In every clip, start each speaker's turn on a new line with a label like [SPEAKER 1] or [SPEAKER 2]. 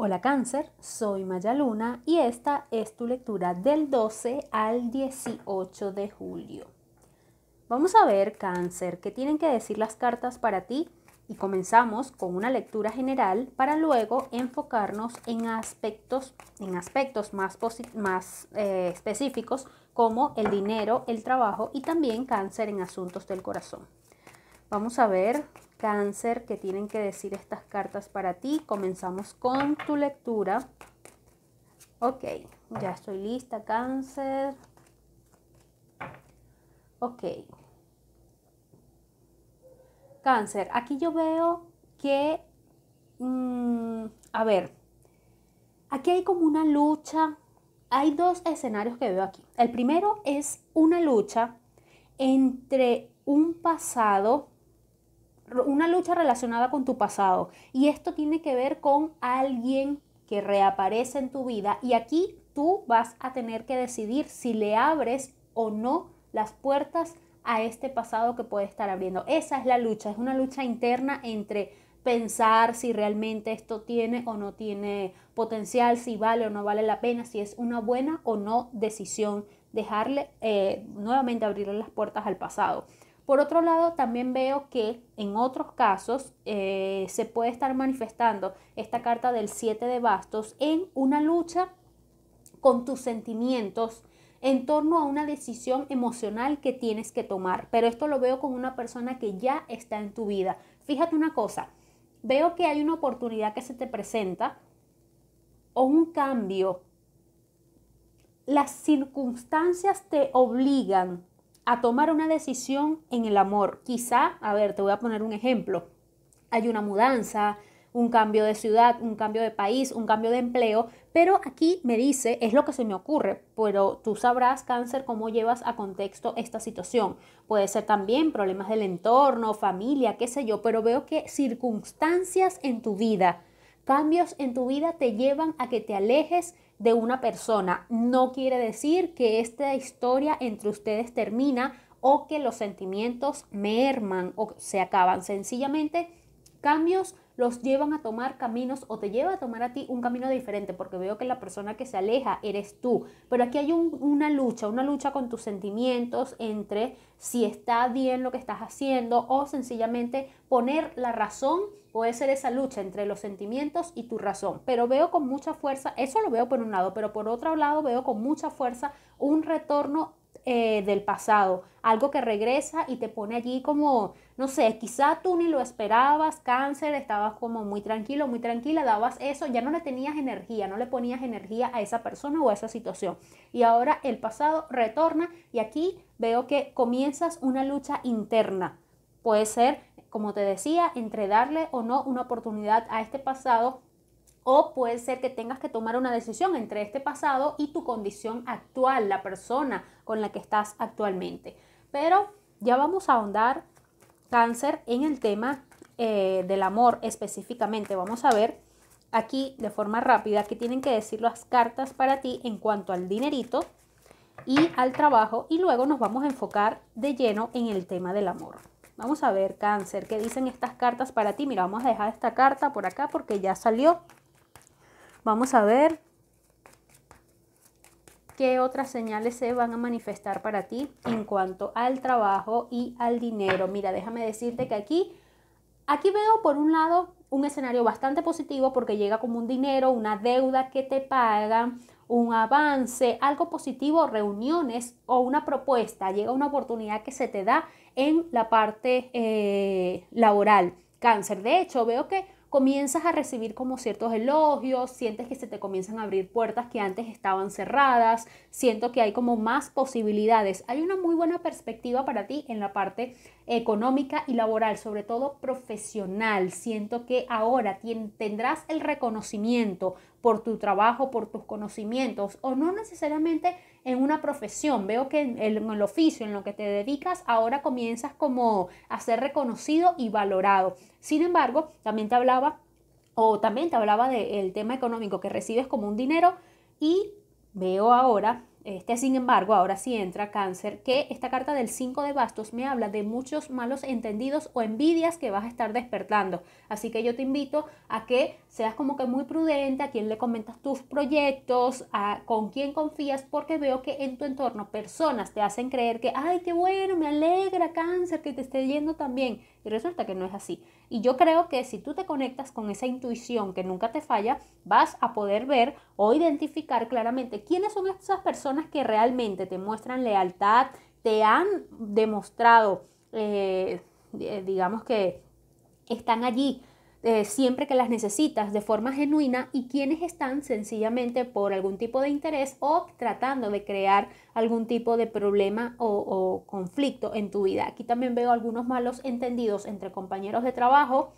[SPEAKER 1] Hola cáncer, soy Maya Luna y esta es tu lectura del 12 al 18 de julio. Vamos a ver cáncer, qué tienen que decir las cartas para ti y comenzamos con una lectura general para luego enfocarnos en aspectos, en aspectos más, más eh, específicos como el dinero, el trabajo y también cáncer en asuntos del corazón. Vamos a ver cáncer que tienen que decir estas cartas para ti. Comenzamos con tu lectura. Ok, ya estoy lista, cáncer. Ok. Cáncer, aquí yo veo que, mm, a ver, aquí hay como una lucha. Hay dos escenarios que veo aquí. El primero es una lucha entre un pasado una lucha relacionada con tu pasado. Y esto tiene que ver con alguien que reaparece en tu vida. Y aquí tú vas a tener que decidir si le abres o no las puertas a este pasado que puede estar abriendo. Esa es la lucha, es una lucha interna entre pensar si realmente esto tiene o no tiene potencial, si vale o no vale la pena, si es una buena o no decisión dejarle eh, nuevamente abrirle las puertas al pasado. Por otro lado, también veo que en otros casos eh, se puede estar manifestando esta carta del 7 de bastos en una lucha con tus sentimientos en torno a una decisión emocional que tienes que tomar. Pero esto lo veo con una persona que ya está en tu vida. Fíjate una cosa, veo que hay una oportunidad que se te presenta o un cambio. Las circunstancias te obligan a tomar una decisión en el amor. Quizá, a ver, te voy a poner un ejemplo. Hay una mudanza, un cambio de ciudad, un cambio de país, un cambio de empleo, pero aquí me dice, es lo que se me ocurre, pero tú sabrás, cáncer, cómo llevas a contexto esta situación. Puede ser también problemas del entorno, familia, qué sé yo, pero veo que circunstancias en tu vida, cambios en tu vida te llevan a que te alejes de una persona no quiere decir que esta historia entre ustedes termina o que los sentimientos merman o se acaban. Sencillamente, cambios los llevan a tomar caminos o te lleva a tomar a ti un camino diferente, porque veo que la persona que se aleja eres tú. Pero aquí hay una lucha, una lucha con tus sentimientos entre si está bien lo que estás haciendo o sencillamente poner la razón puede ser esa lucha entre los sentimientos y tu razón. Pero veo con mucha fuerza, eso lo veo por un lado, pero por otro lado veo con mucha fuerza un retorno eh, del pasado, algo que regresa y te pone allí como, no sé, quizá tú ni lo esperabas, cáncer, estabas como muy tranquilo, muy tranquila, dabas eso, ya no le tenías energía, no le ponías energía a esa persona o a esa situación. Y ahora el pasado retorna y aquí veo que comienzas una lucha interna. Puede ser como te decía, entre darle o no una oportunidad a este pasado o puede ser que tengas que tomar una decisión entre este pasado y tu condición actual, la persona con la que estás actualmente. Pero ya vamos a ahondar cáncer en el tema eh, del amor específicamente. Vamos a ver aquí de forma rápida qué tienen que decir las cartas para ti en cuanto al dinerito y al trabajo y luego nos vamos a enfocar de lleno en el tema del amor. Vamos a ver, cáncer, ¿qué dicen estas cartas para ti? Mira, vamos a dejar esta carta por acá porque ya salió. Vamos a ver qué otras señales se van a manifestar para ti en cuanto al trabajo y al dinero. Mira, déjame decirte que aquí, aquí veo por un lado un escenario bastante positivo porque llega como un dinero, una deuda que te pagan, un avance, algo positivo, reuniones o una propuesta. Llega una oportunidad que se te da en la parte eh, laboral. Cáncer, de hecho, veo que comienzas a recibir como ciertos elogios, sientes que se te comienzan a abrir puertas que antes estaban cerradas, siento que hay como más posibilidades. Hay una muy buena perspectiva para ti en la parte económica y laboral, sobre todo profesional. Siento que ahora tendrás el reconocimiento por tu trabajo, por tus conocimientos o no necesariamente en una profesión, veo que en el, oficio, en lo que te dedicas, ahora comienzas como a ser reconocido y valorado. Sin embargo, también te hablaba, o también te hablaba del tema económico que recibes como un dinero y veo ahora este, sin embargo, ahora sí entra cáncer, que esta carta del 5 de bastos me habla de muchos malos entendidos o envidias que vas a estar despertando. Así que yo te invito a que seas como que muy prudente a quien le comentas tus proyectos, a con quién confías, porque veo que en tu entorno personas te hacen creer que, ay, qué bueno, me alegra cáncer que te esté yendo también y resulta que no es así. Y yo creo que si tú te conectas con esa intuición que nunca te falla, vas a poder ver o identificar claramente quiénes son esas personas que realmente te muestran lealtad, te han demostrado, eh, eh, digamos que están allí eh, siempre que las necesitas de forma genuina y quienes están sencillamente por algún tipo de interés o tratando de crear algún tipo de problema o, o conflicto en tu vida. Aquí también veo algunos malos entendidos entre compañeros de trabajo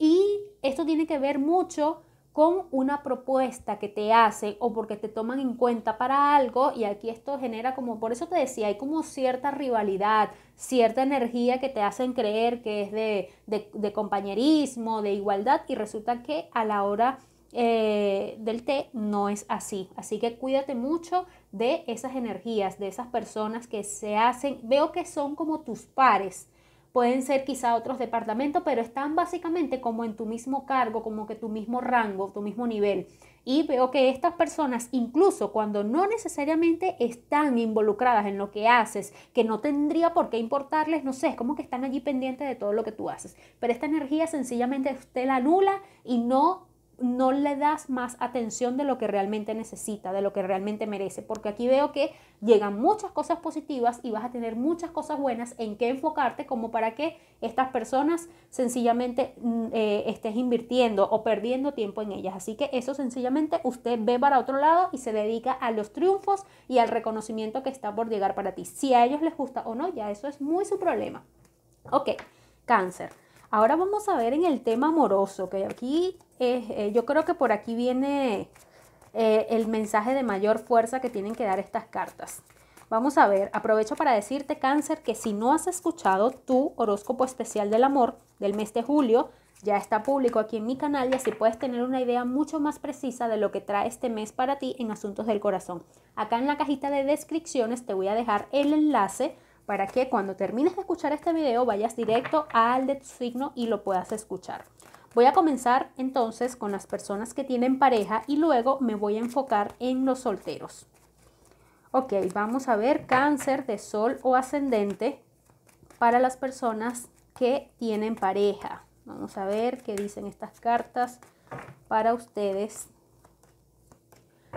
[SPEAKER 1] y esto tiene que ver mucho con una propuesta que te hacen o porque te toman en cuenta para algo y aquí esto genera como, por eso te decía, hay como cierta rivalidad, cierta energía que te hacen creer que es de, de, compañerismo, de igualdad y resulta que a la hora eh, del té no es así. Así que cuídate mucho de esas energías, de esas personas que se hacen, veo que son como tus pares pueden ser quizá otros departamentos, pero están básicamente como en tu mismo cargo, como que tu mismo rango, tu mismo nivel. Y veo que estas personas, incluso cuando no necesariamente están involucradas en lo que haces, que no tendría por qué importarles, no sé, es como que están allí pendientes de todo lo que tú haces. Pero esta energía sencillamente usted la anula y no no le das más atención de lo que realmente necesita, de lo que realmente merece, porque aquí veo que llegan muchas cosas positivas y vas a tener muchas cosas buenas en qué enfocarte como para que estas personas sencillamente mm, eh, estés invirtiendo o perdiendo tiempo en ellas. Así que eso sencillamente usted ve para otro lado y se dedica a los triunfos y al reconocimiento que está por llegar para ti. Si a ellos les gusta o no, ya eso es muy su problema. Ok, cáncer. Ahora vamos a ver en el tema amoroso, que aquí eh, yo creo que por aquí viene eh, el mensaje de mayor fuerza que tienen que dar estas cartas. Vamos a ver, aprovecho para decirte cáncer que si no has escuchado tu horóscopo especial del amor del mes de julio, ya está público aquí en mi canal y así puedes tener una idea mucho más precisa de lo que trae este mes para ti en asuntos del corazón. Acá en la cajita de descripciones te voy a dejar el enlace para que cuando termines de escuchar este video vayas directo al de tu signo y lo puedas escuchar. Voy a comenzar entonces con las personas que tienen pareja y luego me voy a enfocar en los solteros. Ok, vamos a ver cáncer de sol o ascendente para las personas que tienen pareja. Vamos a ver qué dicen estas cartas para ustedes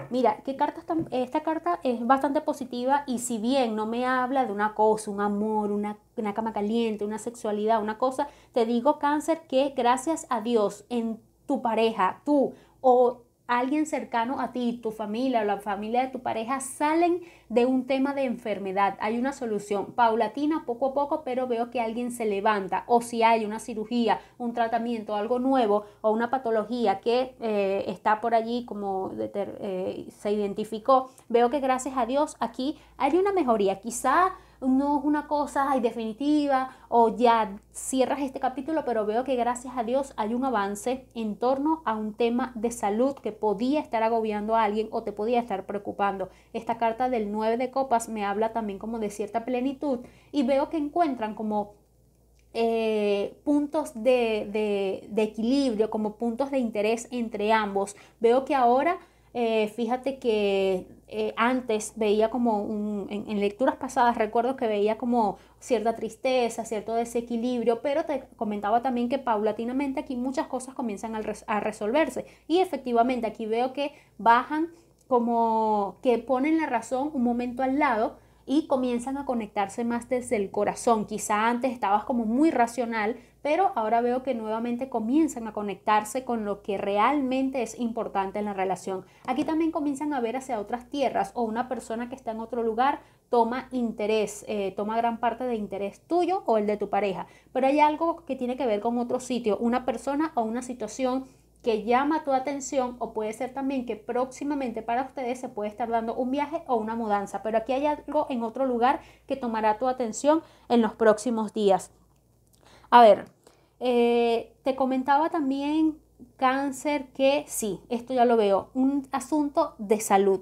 [SPEAKER 1] mira, ¿qué carta esta carta es bastante positiva y si bien no me habla de una cosa, un amor, una, una cama caliente, una sexualidad, una cosa, te digo cáncer que gracias a Dios en tu pareja, tú o alguien cercano a ti, tu familia o la familia de tu pareja salen de un tema de enfermedad. Hay una solución paulatina, poco a poco, pero veo que alguien se levanta. O si hay una cirugía, un tratamiento, algo nuevo o una patología que eh, está por allí como eh, se identificó, veo que gracias a Dios aquí hay una mejoría. Quizá no es una cosa definitiva o ya cierras este capítulo, pero veo que gracias a Dios hay un avance en torno a un tema de salud que podía estar agobiando a alguien o te podía estar preocupando. Esta carta del 9 de copas me habla también como de cierta plenitud y veo que encuentran como eh, puntos de, equilibrio, como puntos de interés entre ambos. Veo que ahora eh, fíjate que eh, antes veía como, en, lecturas pasadas recuerdo que veía como cierta tristeza, cierto desequilibrio, pero te comentaba también que paulatinamente aquí muchas cosas comienzan a, a resolverse y efectivamente aquí veo que bajan como que ponen la razón un momento al lado y comienzan a conectarse más desde el corazón. Quizá antes estabas como muy racional, pero ahora veo que nuevamente comienzan a conectarse con lo que realmente es importante en la relación. Aquí también comienzan a ver hacia otras tierras o una persona que está en otro lugar toma interés, eh, toma gran parte de interés tuyo o el de tu pareja, pero hay algo que tiene que ver con otro sitio, una persona o una situación que llama tu atención o puede ser también que próximamente para ustedes se puede estar dando un viaje o una mudanza, pero aquí hay algo en otro lugar que tomará tu atención en los próximos días. A ver, eh, te comentaba también cáncer que sí, esto ya lo veo, un asunto de salud.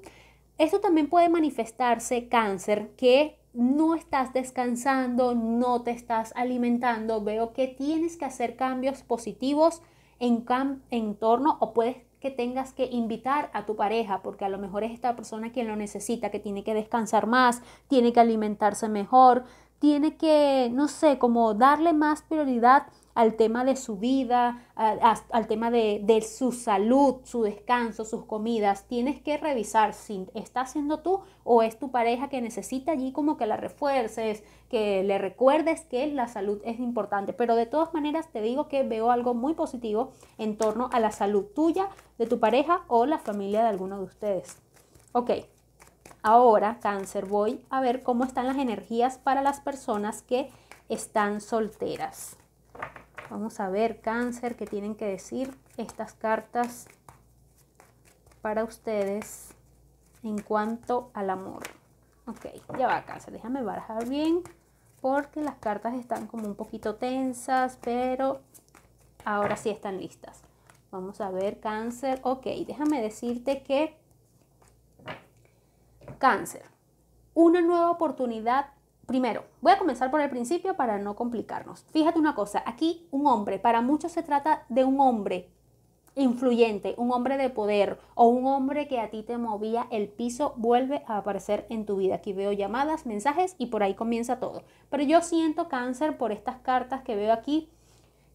[SPEAKER 1] Esto también puede manifestarse cáncer que no estás descansando, no te estás alimentando, veo que tienes que hacer cambios positivos en, en torno o puedes que tengas que invitar a tu pareja, porque a lo mejor es esta persona quien lo necesita, que tiene que descansar más, tiene que alimentarse mejor, tiene que, no sé, como darle más prioridad al tema de su vida, al tema de, de, su salud, su descanso, sus comidas. Tienes que revisar si está haciendo tú o es tu pareja que necesita allí como que la refuerces, que le recuerdes que la salud es importante. Pero de todas maneras te digo que veo algo muy positivo en torno a la salud tuya, de tu pareja o la familia de alguno de ustedes. Ok. Ahora, cáncer, voy a ver cómo están las energías para las personas que están solteras. Vamos a ver, cáncer, qué tienen que decir estas cartas para ustedes en cuanto al amor. Ok, ya va, cáncer. Déjame barajar bien porque las cartas están como un poquito tensas, pero ahora sí están listas. Vamos a ver, cáncer. Ok, déjame decirte que cáncer. Una nueva oportunidad Primero, voy a comenzar por el principio para no complicarnos. Fíjate una cosa, aquí un hombre, para muchos se trata de un hombre influyente, un hombre de poder o un hombre que a ti te movía el piso vuelve a aparecer en tu vida. Aquí veo llamadas, mensajes y por ahí comienza todo. Pero yo siento cáncer por estas cartas que veo aquí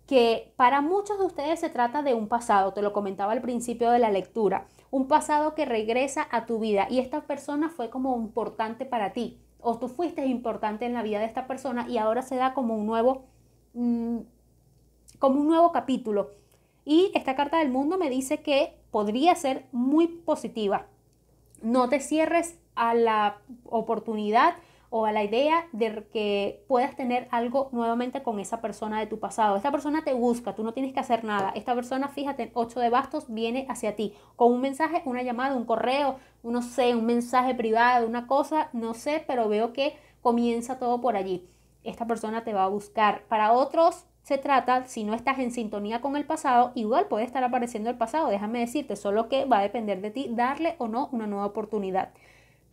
[SPEAKER 1] que para muchos de ustedes se trata de un pasado, te lo comentaba al principio de la lectura, un pasado que regresa a tu vida y esta persona fue como importante para ti o tú fuiste importante en la vida de esta persona y ahora se da como un nuevo, mm, como un nuevo capítulo. Y esta carta del mundo me dice que podría ser muy positiva. No te cierres a la oportunidad o a la idea de que puedas tener algo nuevamente con esa persona de tu pasado. Esta persona te busca, tú no tienes que hacer nada. Esta persona, fíjate, 8 de bastos viene hacia ti con un mensaje, una llamada, un correo, no sé, un mensaje privado, una cosa, no sé, pero veo que comienza todo por allí. Esta persona te va a buscar. Para otros, se trata, si no estás en sintonía con el pasado, igual puede estar apareciendo el pasado, déjame decirte, solo que va a depender de ti darle o no una nueva oportunidad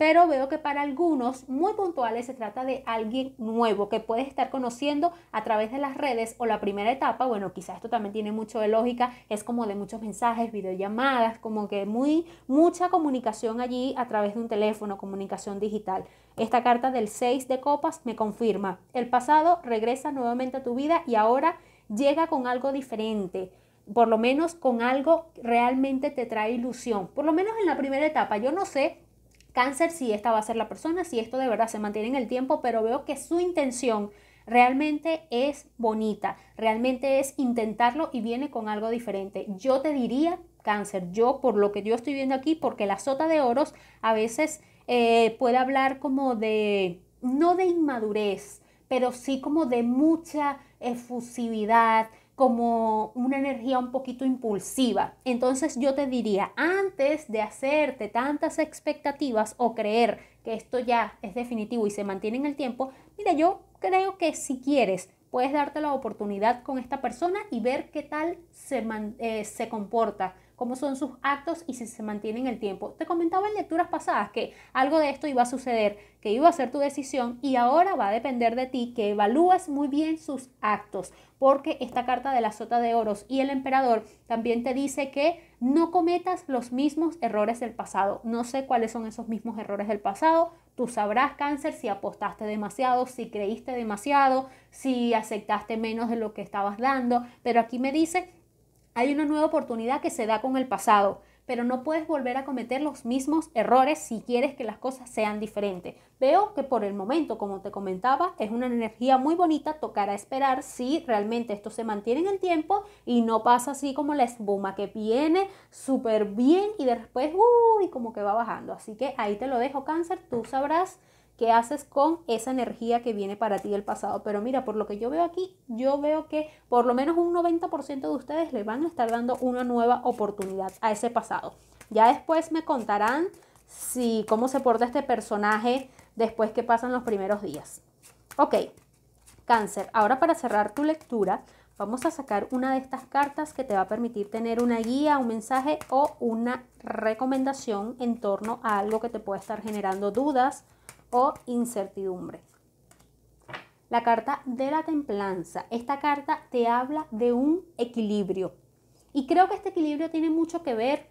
[SPEAKER 1] pero veo que para algunos muy puntuales se trata de alguien nuevo que puedes estar conociendo a través de las redes o la primera etapa, bueno, quizás esto también tiene mucho de lógica, es como de muchos mensajes, videollamadas, como que muy mucha comunicación allí a través de un teléfono, comunicación digital. Esta carta del 6 de copas me confirma, el pasado regresa nuevamente a tu vida y ahora llega con algo diferente por lo menos con algo realmente te trae ilusión, por lo menos en la primera etapa. Yo no sé cáncer, si esta va a ser la persona, si esto de verdad se mantiene en el tiempo, pero veo que su intención realmente es bonita, realmente es intentarlo y viene con algo diferente. Yo te diría cáncer, yo por lo que yo estoy viendo aquí, porque la sota de oros a veces eh, puede hablar como de, no de inmadurez, pero sí como de mucha efusividad, como una energía un poquito impulsiva. Entonces yo te diría, antes de hacerte tantas expectativas o creer que esto ya es definitivo y se mantiene en el tiempo, mira, yo creo que si quieres, puedes darte la oportunidad con esta persona y ver qué tal se, eh, se comporta, cómo son sus actos y si se mantienen en el tiempo. Te comentaba en lecturas pasadas que algo de esto iba a suceder, que iba a ser tu decisión y ahora va a depender de ti que evalúes muy bien sus actos, porque esta carta de la sota de oros y el emperador también te dice que no cometas los mismos errores del pasado. No sé cuáles son esos mismos errores del pasado, Tú sabrás, cáncer, si apostaste demasiado, si creíste demasiado, si aceptaste menos de lo que estabas dando. Pero aquí me dice hay una nueva oportunidad que se da con el pasado, pero no puedes volver a cometer los mismos errores si quieres que las cosas sean diferentes. Veo que por el momento, como te comentaba, es una energía muy bonita, tocará esperar si realmente esto se mantiene en el tiempo y no pasa así como la espuma que viene súper bien y después, uy, como que va bajando. Así que ahí te lo dejo, cáncer, tú sabrás ¿Qué haces con esa energía que viene para ti del pasado? Pero mira, por lo que yo veo aquí, yo veo que por lo menos un 90% de ustedes le van a estar dando una nueva oportunidad a ese pasado. Ya después me contarán si cómo se porta este personaje después que pasan los primeros días. Ok, cáncer. Ahora para cerrar tu lectura, vamos a sacar una de estas cartas que te va a permitir tener una guía, un mensaje o una recomendación en torno a algo que te pueda estar generando dudas, o incertidumbre. La carta de la templanza. Esta carta te habla de un equilibrio. Y creo que este equilibrio tiene mucho que ver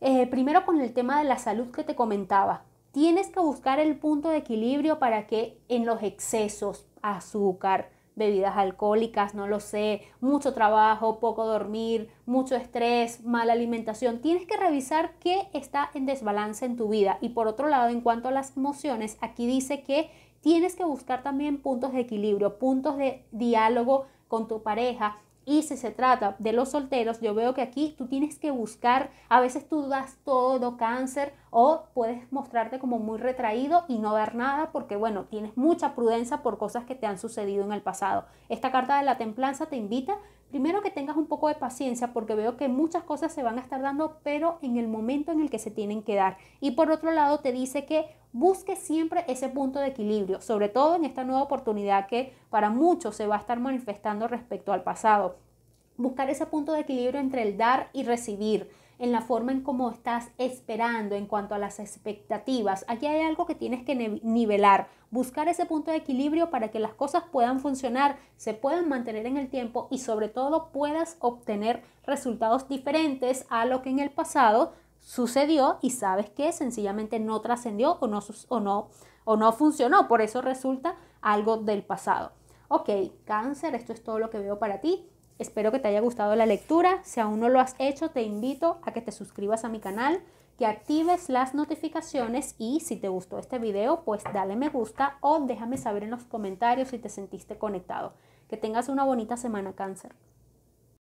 [SPEAKER 1] eh, primero con el tema de la salud que te comentaba. Tienes que buscar el punto de equilibrio para que en los excesos, azúcar, bebidas alcohólicas, no lo sé, mucho trabajo, poco dormir, mucho estrés, mala alimentación. Tienes que revisar qué está en desbalance en tu vida. Y por otro lado, en cuanto a las emociones, aquí dice que tienes que buscar también puntos de equilibrio, puntos de diálogo con tu pareja. Y si se trata de los solteros, yo veo que aquí tú tienes que buscar, a veces tú das todo cáncer o puedes mostrarte como muy retraído y no ver nada porque, bueno, tienes mucha prudencia por cosas que te han sucedido en el pasado. Esta carta de la templanza te invita primero que tengas un poco de paciencia porque veo que muchas cosas se van a estar dando, pero en el momento en el que se tienen que dar. Y por otro lado, te dice que busque siempre ese punto de equilibrio, sobre todo en esta nueva oportunidad que para muchos se va a estar manifestando respecto al pasado. Buscar ese punto de equilibrio entre el dar y recibir en la forma en cómo estás esperando en cuanto a las expectativas. Aquí hay algo que tienes que nivelar, buscar ese punto de equilibrio para que las cosas puedan funcionar, se puedan mantener en el tiempo y sobre todo puedas obtener resultados diferentes a lo que en el pasado sucedió y sabes que sencillamente no trascendió o no, o, no, o no funcionó, por eso resulta algo del pasado. Ok, cáncer, esto es todo lo que veo para ti. Espero que te haya gustado la lectura. Si aún no lo has hecho, te invito a que te suscribas a mi canal, que actives las notificaciones y si te gustó este video, pues dale me gusta o déjame saber en los comentarios si te sentiste conectado. Que tengas una bonita semana cáncer.